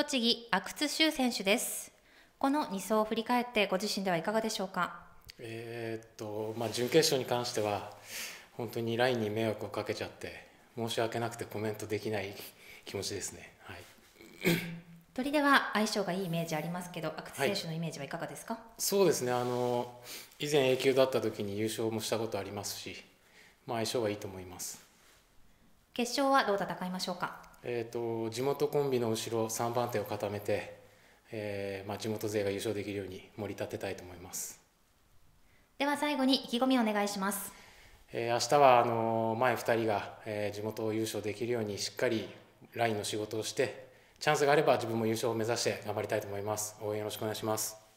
栃木阿久津修選手ですこの2走を振り返ってご自身ではいかがでしょうかえー、っとまあ準決勝に関しては本当にラインに迷惑をかけちゃって申し訳なくてコメントできない気持ちですねはい 鳥では相性がいいイメージありますけど阿久津選手のイメージはいかがですか、はい、そうですねあの以前 A 級だった時に優勝もしたことありますし、まあ、相性はいいと思います決勝はどう戦いましょうかえーと、地元コンビの後ろ3番手を固めて、えーまあ、地元勢が優勝できるように盛り立てたいと思いますでは最後に意気込みをお願いします、えー、明日はあの前2人が、えー、地元優勝できるようにしっかりラインの仕事をしてチャンスがあれば自分も優勝を目指して頑張りたいと思います応援よろしくお願いします